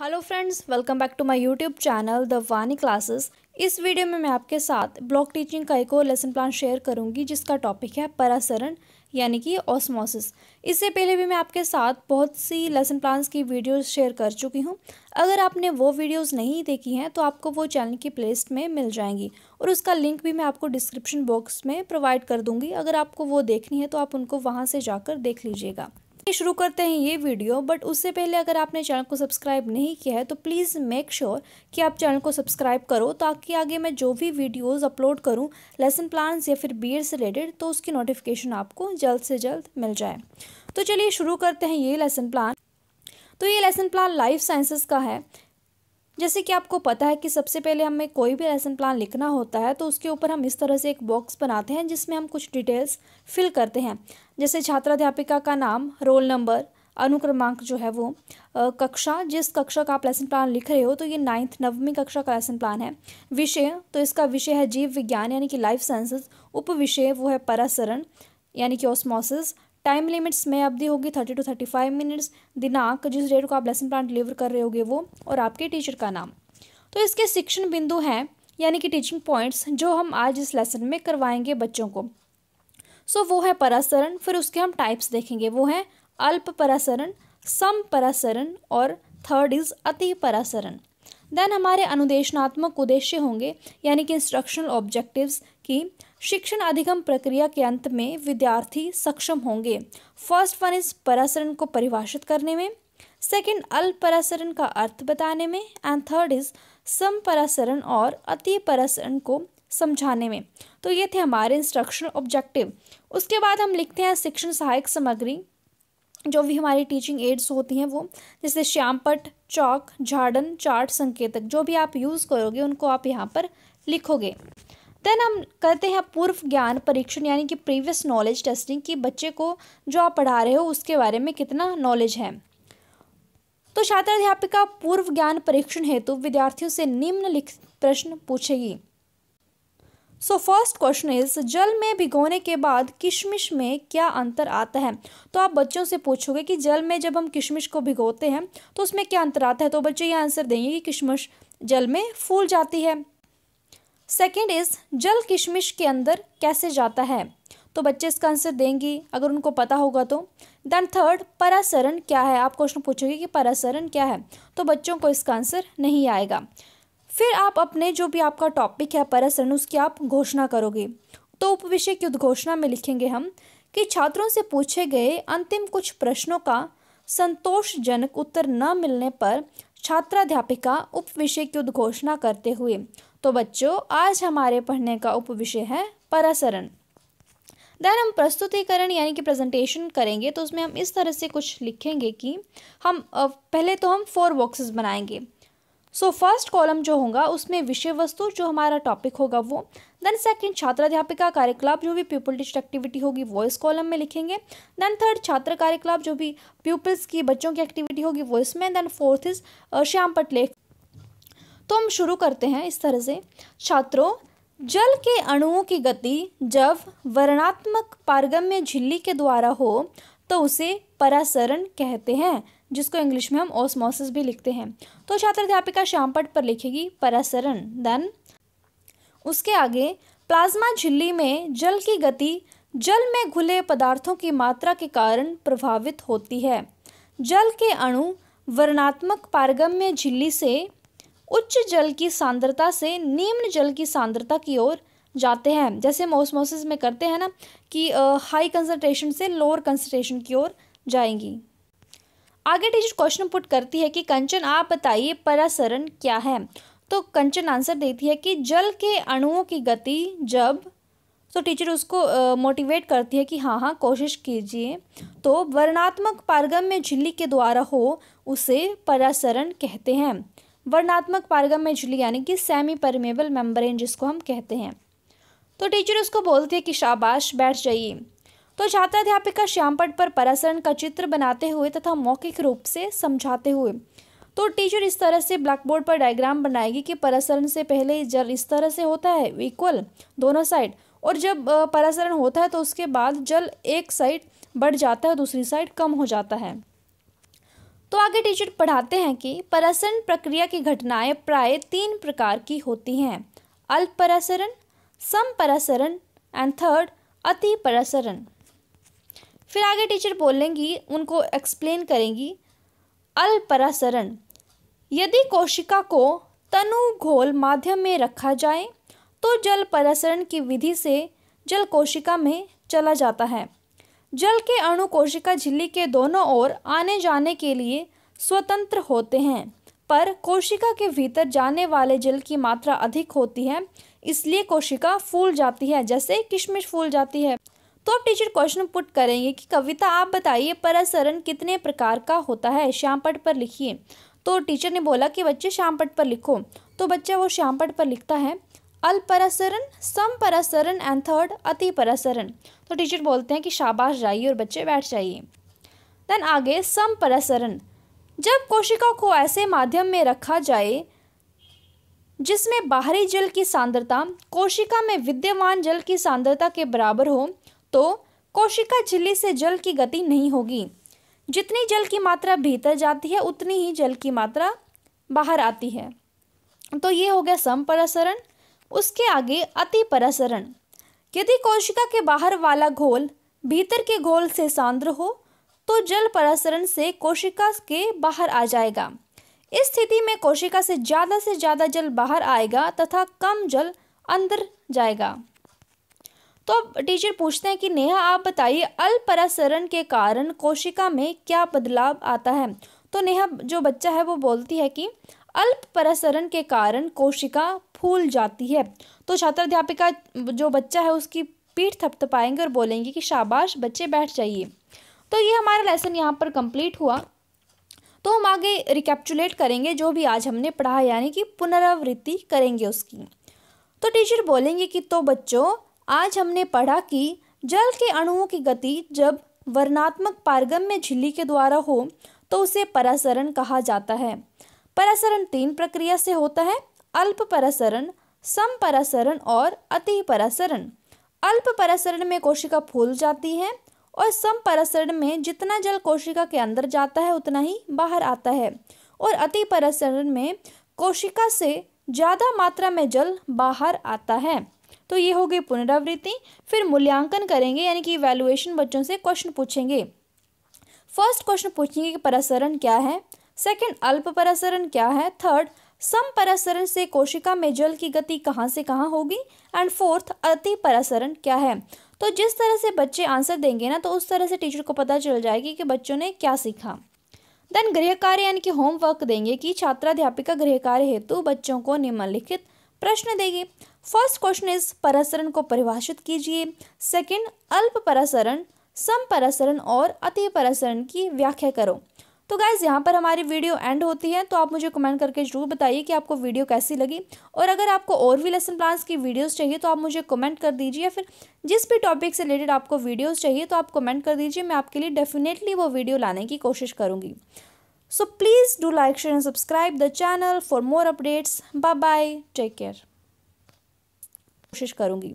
hello friends welcome back to my YouTube channel the Vani classes इस video में मैं आपके साथ ब्लॉक टीचिंग का एक और लेसन प्लान शेयर करूंगी जिसका टॉपिक है परासरण यानी कि ऑस्मोसिस इससे पहले भी मैं आपके साथ बहुत सी लेसन प्लान्स की वीडियोस शेयर कर चुकी हूं अगर आपने वो वीडियोस नहीं देखी हैं तो आपको वो चैनल की प्ले में मिल जाएंगी और उसका लिंक भी मैं आपको डिस्क्रिप्शन बॉक्स में प्रोवाइड कर दूँगी अगर आपको वो देखनी है तो आप उनको वहाँ से जाकर देख लीजिएगा शुरू करते हैं ये वीडियो बट उससे पहले अगर आपने चैनल को सब्सक्राइब नहीं किया है तो प्लीज़ मेक श्योर कि आप चैनल को सब्सक्राइब करो ताकि आगे मैं जो भी वीडियोस अपलोड करूं लेसन प्लान्स या फिर बी से रिलेटेड तो उसकी नोटिफिकेशन आपको जल्द से जल्द मिल जाए तो चलिए शुरू करते हैं ये लेसन प्लान तो ये लेसन प्लान लाइफ साइंसेस का है जैसे कि आपको पता है कि सबसे पहले हमें कोई भी लेसन प्लान लिखना होता है तो उसके ऊपर हम इस तरह से एक बॉक्स बनाते हैं जिसमें हम कुछ डिटेल्स फिल करते हैं जैसे छात्राध्यापिका का नाम रोल नंबर अनुक्रमांक जो है वो कक्षा जिस कक्षा का आप लेसन प्लान लिख रहे हो तो ये नाइन्थ नवमी कक्षा का लेसन प्लान है विषय तो इसका विषय है जीव विज्ञान यानी कि लाइफ साइंसेज उप विषय वो है परासरण यानी कि ऑस्मोसिस टाइम लिमिट्स में अवधि होगी thirty to thirty five minutes दिनांक जिस डेट को आप लेसन प्लान डिलीवर कर रहे होगे वो और आपके टीचर का नाम तो इसके शिक्षण बिंदु हैं यानी कि टीचिंग पॉइंट्स जो हम आज इस लेसन में करवाएंगे बच्चों को सो so, वो है परासरण फिर उसके हम टाइप्स देखेंगे वो हैं अल्प परासरण सम परासरण और थर्ड इज अति परासरण देन हमारे अनुदेशनात्मक उद्देश्य होंगे यानी कि इंस्ट्रक्शनल ऑब्जेक्टिव्स की शिक्षण अधिगम प्रक्रिया के अंत में विद्यार्थी सक्षम होंगे फर्स्ट वन इज परासरण को परिभाषित करने में सेकेंड अल्परासरण का अर्थ बताने में एंड थर्ड इज समपरासरण और अति परासरण को समझाने में तो ये थे हमारे इंस्ट्रक्शनल ऑब्जेक्टिव उसके बाद हम लिखते हैं शिक्षण सहायक सामग्री जो भी हमारी टीचिंग एड्स होती हैं वो जैसे श्यामपट चौक झाड़न चार्ट संकेतक जो भी आप यूज़ करोगे उनको आप यहाँ पर लिखोगे देन हम करते हैं पूर्व ज्ञान परीक्षण यानी कि प्रीवियस नॉलेज टेस्टिंग कि बच्चे को जो आप पढ़ा रहे हो उसके बारे में कितना नॉलेज है तो छात्र अध्यापिका पूर्व ज्ञान परीक्षण हेतु विद्यार्थियों से निम्नलिखित प्रश्न पूछेगी सो फर्स्ट क्वेश्चन इज जल में भिगोने के बाद किशमिश में क्या अंतर आता है तो आप बच्चों से पूछोगे कि जल में जब हम किशमिश को भिगोते हैं तो उसमें क्या अंतर आता है तो बच्चे ये आंसर देंगे कि किशमिश जल में फूल जाती है सेकेंड इज़ जल किशमिश के अंदर कैसे जाता है तो बच्चे इसका आंसर देंगे अगर उनको पता होगा तो देन थर्ड परासरण क्या है आप क्वेश्चन पूछोगे कि परासरण क्या है तो बच्चों को इसका आंसर नहीं आएगा फिर आप अपने जो भी आपका टॉपिक है परासरण उसकी आप घोषणा करोगे तो उपविषय की उद्घोषणा में लिखेंगे हम कि छात्रों से पूछे गए अंतिम कुछ प्रश्नों का संतोषजनक उत्तर न मिलने पर छात्राध्यापिका उप विषय की उद्घोषणा करते हुए तो बच्चों आज हमारे पढ़ने का उप विषय है परासरण देन हम प्रस्तुतिकरण यानी कि प्रेजेंटेशन करेंगे तो उसमें हम इस तरह से कुछ लिखेंगे कि हम पहले तो हम फोर बॉक्सेस बनाएंगे सो फर्स्ट कॉलम जो होगा उसमें विषय वस्तु जो हमारा टॉपिक होगा वो देन सेकंड छात्र अध्यापिका कार्यकलाप जो भी पीपल टीचर एक्टिविटी होगी वो इस कॉलम में लिखेंगे देन थर्ड छात्र कार्यकलाप जो भी पीपल्स की बच्चों की एक्टिविटी होगी वो इसमें देन फोर्थ इज श्याम पटलेख तो हम शुरू करते हैं इस तरह से छात्रों जल के अणुओं की गति जब वर्णात्मक पारगम्य झिल्ली के द्वारा हो तो उसे परासरण कहते हैं जिसको इंग्लिश में हम ओसमोसिस भी लिखते हैं तो छात्र अध्यापिका श्यामपट पर लिखेगी परासरण देन उसके आगे प्लाज्मा झिल्ली में जल की गति जल में घुले पदार्थों की मात्रा के कारण प्रभावित होती है जल के अणु वर्णात्मक पारगम्य झिल्ली से उच्च जल की सांद्रता से निम्न जल की सांद्रता की ओर जाते हैं जैसे मोसमोसिस में करते हैं ना कि हाई कंसनट्रेशन से लोअर कंसनट्रेशन की ओर जाएंगी आगे टीचर क्वेश्चन पुट करती है कि कंचन आप बताइए परासरण क्या है तो कंचन आंसर देती है कि जल के अणुओं की गति जब तो टीचर उसको मोटिवेट करती है कि हाँ हाँ कोशिश कीजिए तो वर्णात्मक पारगम में झिल्ली के द्वारा हो उसे परासरण कहते हैं वर्णात्मक पारगम में झिल्ली यानी कि सेमी परमेबल मेम्ब्रेन जिसको हम कहते हैं तो टीचर उसको बोलती है कि शाबाश बैठ जाइए तो छात्र अध्यापिका श्यामपट पर परासरण का चित्र बनाते हुए तथा मौखिक रूप से समझाते हुए तो टीचर इस तरह से ब्लैक बोर्ड पर डायग्राम बनाएगी कि परासरण से पहले जल इस तरह से होता है इक्वल दोनों साइड और जब परासरण होता है तो उसके बाद जल एक साइड बढ़ जाता है दूसरी साइड कम हो जाता है तो आगे टीचर पढ़ाते हैं कि परासरण प्रक्रिया की घटनाएं प्राय तीन प्रकार की होती हैं अल्प परसरण सम परसरण एंड थर्ड अति परासरण फिर आगे टीचर बोलेंगी उनको एक्सप्लेन करेंगी अल्प परसरण यदि कोशिका को तनु घोल माध्यम में रखा जाए तो जल परासरण की विधि से जल कोशिका में चला जाता है जल के अणु कोशिका झिल्ली के दोनों ओर आने जाने के लिए स्वतंत्र होते हैं पर कोशिका के भीतर जाने वाले जल की मात्रा अधिक होती है इसलिए कोशिका फूल जाती है जैसे किशमिश फूल जाती है तो अब टीचर क्वेश्चन पुट करेंगे कि कविता आप बताइए परासरण कितने प्रकार का होता है श्यामपट पर लिखिए तो टीचर ने बोला कि बच्चे श्यामपट पर लिखो तो बच्चा वो श्यामपट पर लिखता है अल्परासरण समपरासरण एंड थर्ड अति परासरण तो टीचर बोलते हैं कि शाबाश जाइए और बच्चे बैठ जाइए देन आगे समपरासरण जब कोशिका को ऐसे माध्यम में रखा जाए जिसमें बाहरी जल की सांद्रता कोशिका में विद्यमान जल की सांद्रता के बराबर हो तो कोशिका झिल्ली से जल की गति नहीं होगी जितनी जल की मात्रा भीतर जाती है उतनी ही जल की मात्रा बाहर आती है तो ये हो गया सम परासरण उसके आगे अति परसरण यदि कोशिका के बाहर वाला घोल भीतर के घोल से सांद्र हो तो जल परसरण से कोशिका के बाहर आ जाएगा इस स्थिति में कोशिका से ज़्यादा से ज़्यादा जल बाहर आएगा तथा कम जल अंदर जाएगा तो अब टीचर पूछते हैं कि नेहा आप बताइए अल परासरण के कारण कोशिका में क्या बदलाव आता है तो नेहा जो बच्चा है वो बोलती है कि अल्प प्रसरण के कारण कोशिका फूल जाती है तो छात्र अध्यापिका जो बच्चा है उसकी पीठ थपथपाएंगे और बोलेंगे कि शाबाश बच्चे बैठ जाइए तो ये हमारा लेसन यहाँ पर कंप्लीट हुआ तो हम आगे रिकैप्चुलेट करेंगे जो भी आज हमने पढ़ा यानी कि पुनरावृत्ति करेंगे उसकी तो टीचर बोलेंगे कि तो बच्चों आज हमने पढ़ा कि जल के अणुओं की गति जब वर्णात्मक पारगम्य झिल्ली के द्वारा हो तो उसे परासरण कहा जाता है परासरण तीन प्रक्रिया से होता है अल्प परासरण सम परासरण और अति परासरण अल्प परासरण में कोशिका फूल जाती है और सम परासरण में जितना जल कोशिका के अंदर जाता है उतना ही बाहर आता है और अति परासरण में कोशिका से ज़्यादा मात्रा में जल बाहर आता है तो ये होगी पुनरावृत्ति फिर मूल्यांकन करेंगे यानी कि इवेलुएशन बच्चों से क्वेश्चन पूछेंगे फर्स्ट क्वेश्चन पूछेंगे कि परासरण क्या है सेकंड अल्प परासरण क्या है थर्ड सम परासरण से कोशिका में जल की गति कहाँ से कहाँ होगी एंड फोर्थ अति परासरण क्या है तो जिस तरह से बच्चे आंसर देंगे ना तो उस तरह से टीचर को पता चल जाएगी कि बच्चों ने क्या सीखा देन गृह कार्य यानी कि होमवर्क देंगे कि छात्राध्यापिका गृह कार्य हेतु बच्चों को निम्नलिखित प्रश्न देगी फर्स्ट क्वेश्चन इज परासरण को परिभाषित कीजिए सेकंड अल्प परासरण सम परासरण और अति परासरण की व्याख्या करो तो गाइज़ यहाँ पर हमारी वीडियो एंड होती है तो आप मुझे कमेंट करके ज़रूर बताइए कि आपको वीडियो कैसी लगी और अगर आपको और भी लेसन प्लान्स की वीडियोस चाहिए तो आप मुझे कमेंट कर दीजिए फिर जिस भी टॉपिक से रिलेटेड आपको वीडियोस चाहिए तो आप कमेंट कर दीजिए मैं आपके लिए डेफिनेटली वो वीडियो लाने की कोशिश करूँगी so please do like share and subscribe the channel for more updates bye bye take care कोशिश करूँगी